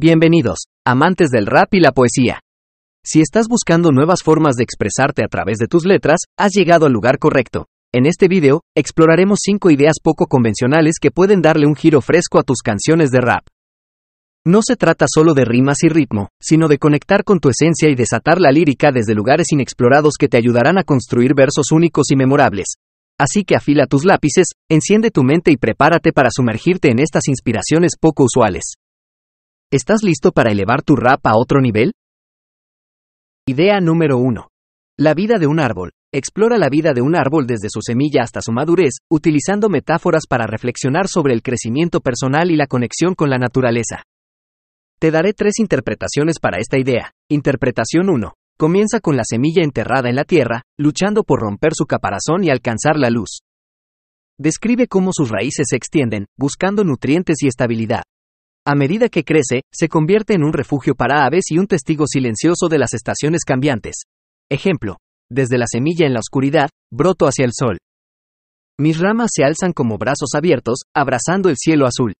Bienvenidos, amantes del rap y la poesía. Si estás buscando nuevas formas de expresarte a través de tus letras, has llegado al lugar correcto. En este video, exploraremos 5 ideas poco convencionales que pueden darle un giro fresco a tus canciones de rap. No se trata solo de rimas y ritmo, sino de conectar con tu esencia y desatar la lírica desde lugares inexplorados que te ayudarán a construir versos únicos y memorables. Así que afila tus lápices, enciende tu mente y prepárate para sumergirte en estas inspiraciones poco usuales. ¿Estás listo para elevar tu rap a otro nivel? Idea número 1. La vida de un árbol. Explora la vida de un árbol desde su semilla hasta su madurez, utilizando metáforas para reflexionar sobre el crecimiento personal y la conexión con la naturaleza. Te daré tres interpretaciones para esta idea. Interpretación 1. Comienza con la semilla enterrada en la tierra, luchando por romper su caparazón y alcanzar la luz. Describe cómo sus raíces se extienden, buscando nutrientes y estabilidad a medida que crece, se convierte en un refugio para aves y un testigo silencioso de las estaciones cambiantes. Ejemplo. Desde la semilla en la oscuridad, broto hacia el sol. Mis ramas se alzan como brazos abiertos, abrazando el cielo azul.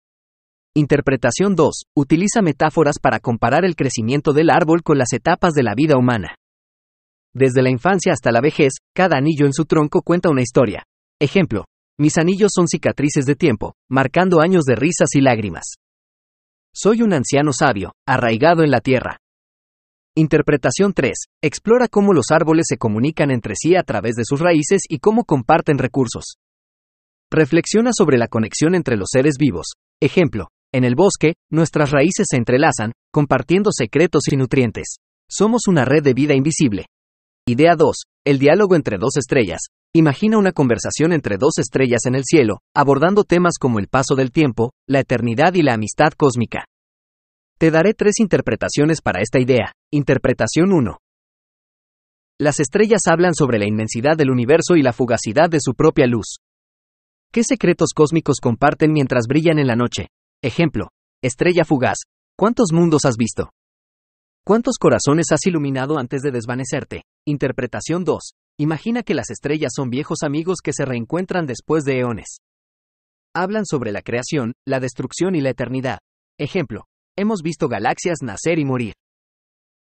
Interpretación 2. Utiliza metáforas para comparar el crecimiento del árbol con las etapas de la vida humana. Desde la infancia hasta la vejez, cada anillo en su tronco cuenta una historia. Ejemplo. Mis anillos son cicatrices de tiempo, marcando años de risas y lágrimas. Soy un anciano sabio, arraigado en la tierra. Interpretación 3. Explora cómo los árboles se comunican entre sí a través de sus raíces y cómo comparten recursos. Reflexiona sobre la conexión entre los seres vivos. Ejemplo, en el bosque, nuestras raíces se entrelazan, compartiendo secretos y nutrientes. Somos una red de vida invisible. Idea 2. El diálogo entre dos estrellas. Imagina una conversación entre dos estrellas en el cielo, abordando temas como el paso del tiempo, la eternidad y la amistad cósmica. Te daré tres interpretaciones para esta idea. Interpretación 1. Las estrellas hablan sobre la inmensidad del universo y la fugacidad de su propia luz. ¿Qué secretos cósmicos comparten mientras brillan en la noche? Ejemplo, estrella fugaz, ¿cuántos mundos has visto? ¿Cuántos corazones has iluminado antes de desvanecerte? Interpretación 2. Imagina que las estrellas son viejos amigos que se reencuentran después de eones. Hablan sobre la creación, la destrucción y la eternidad. Ejemplo, hemos visto galaxias nacer y morir.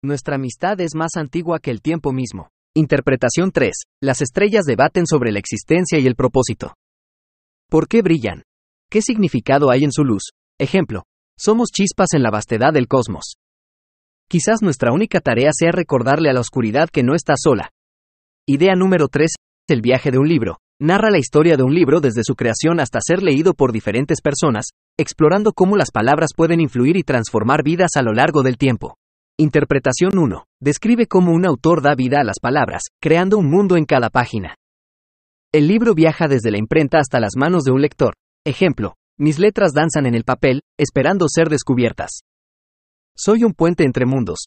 Nuestra amistad es más antigua que el tiempo mismo. Interpretación 3. Las estrellas debaten sobre la existencia y el propósito. ¿Por qué brillan? ¿Qué significado hay en su luz? Ejemplo, somos chispas en la vastedad del cosmos. Quizás nuestra única tarea sea recordarle a la oscuridad que no está sola, Idea número 3. El viaje de un libro. Narra la historia de un libro desde su creación hasta ser leído por diferentes personas, explorando cómo las palabras pueden influir y transformar vidas a lo largo del tiempo. Interpretación 1. Describe cómo un autor da vida a las palabras, creando un mundo en cada página. El libro viaja desde la imprenta hasta las manos de un lector. Ejemplo, mis letras danzan en el papel, esperando ser descubiertas. Soy un puente entre mundos.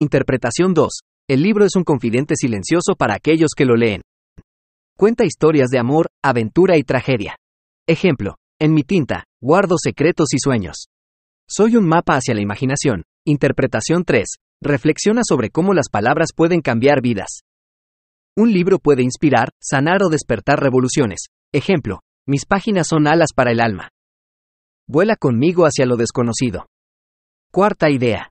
Interpretación 2. El libro es un confidente silencioso para aquellos que lo leen. Cuenta historias de amor, aventura y tragedia. Ejemplo, en mi tinta, guardo secretos y sueños. Soy un mapa hacia la imaginación. Interpretación 3. Reflexiona sobre cómo las palabras pueden cambiar vidas. Un libro puede inspirar, sanar o despertar revoluciones. Ejemplo, mis páginas son alas para el alma. Vuela conmigo hacia lo desconocido. Cuarta idea.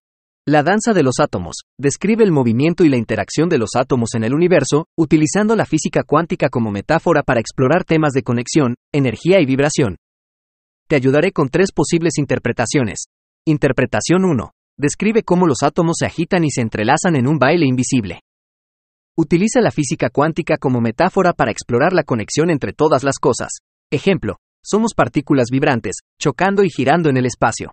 La danza de los átomos describe el movimiento y la interacción de los átomos en el universo, utilizando la física cuántica como metáfora para explorar temas de conexión, energía y vibración. Te ayudaré con tres posibles interpretaciones. Interpretación 1. Describe cómo los átomos se agitan y se entrelazan en un baile invisible. Utiliza la física cuántica como metáfora para explorar la conexión entre todas las cosas. Ejemplo, somos partículas vibrantes, chocando y girando en el espacio.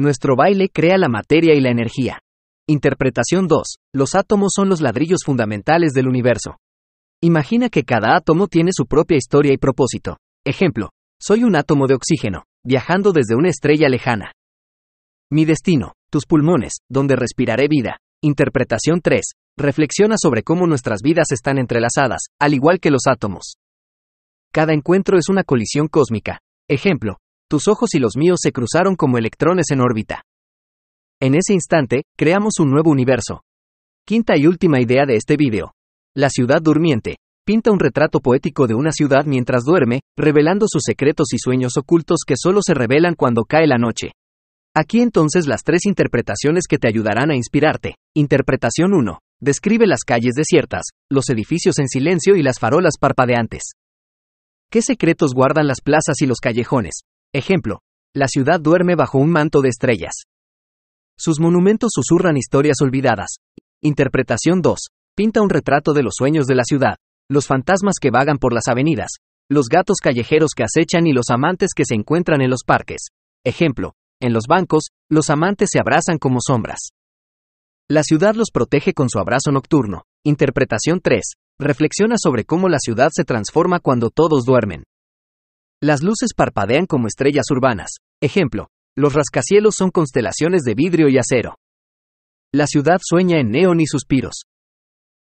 Nuestro baile crea la materia y la energía. Interpretación 2. Los átomos son los ladrillos fundamentales del universo. Imagina que cada átomo tiene su propia historia y propósito. Ejemplo, soy un átomo de oxígeno, viajando desde una estrella lejana. Mi destino, tus pulmones, donde respiraré vida. Interpretación 3. Reflexiona sobre cómo nuestras vidas están entrelazadas, al igual que los átomos. Cada encuentro es una colisión cósmica. Ejemplo, tus ojos y los míos se cruzaron como electrones en órbita. En ese instante, creamos un nuevo universo. Quinta y última idea de este vídeo. La ciudad durmiente. Pinta un retrato poético de una ciudad mientras duerme, revelando sus secretos y sueños ocultos que solo se revelan cuando cae la noche. Aquí entonces las tres interpretaciones que te ayudarán a inspirarte. Interpretación 1. Describe las calles desiertas, los edificios en silencio y las farolas parpadeantes. ¿Qué secretos guardan las plazas y los callejones? Ejemplo. La ciudad duerme bajo un manto de estrellas. Sus monumentos susurran historias olvidadas. Interpretación 2. Pinta un retrato de los sueños de la ciudad, los fantasmas que vagan por las avenidas, los gatos callejeros que acechan y los amantes que se encuentran en los parques. Ejemplo. En los bancos, los amantes se abrazan como sombras. La ciudad los protege con su abrazo nocturno. Interpretación 3. Reflexiona sobre cómo la ciudad se transforma cuando todos duermen. Las luces parpadean como estrellas urbanas. Ejemplo, los rascacielos son constelaciones de vidrio y acero. La ciudad sueña en neón y suspiros.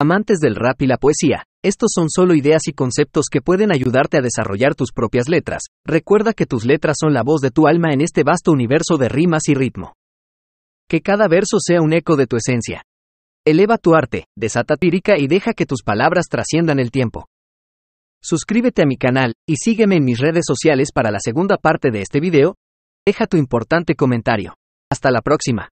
Amantes del rap y la poesía, estos son solo ideas y conceptos que pueden ayudarte a desarrollar tus propias letras. Recuerda que tus letras son la voz de tu alma en este vasto universo de rimas y ritmo. Que cada verso sea un eco de tu esencia. Eleva tu arte, desata tírica y deja que tus palabras trasciendan el tiempo. Suscríbete a mi canal y sígueme en mis redes sociales para la segunda parte de este video. Deja tu importante comentario. Hasta la próxima.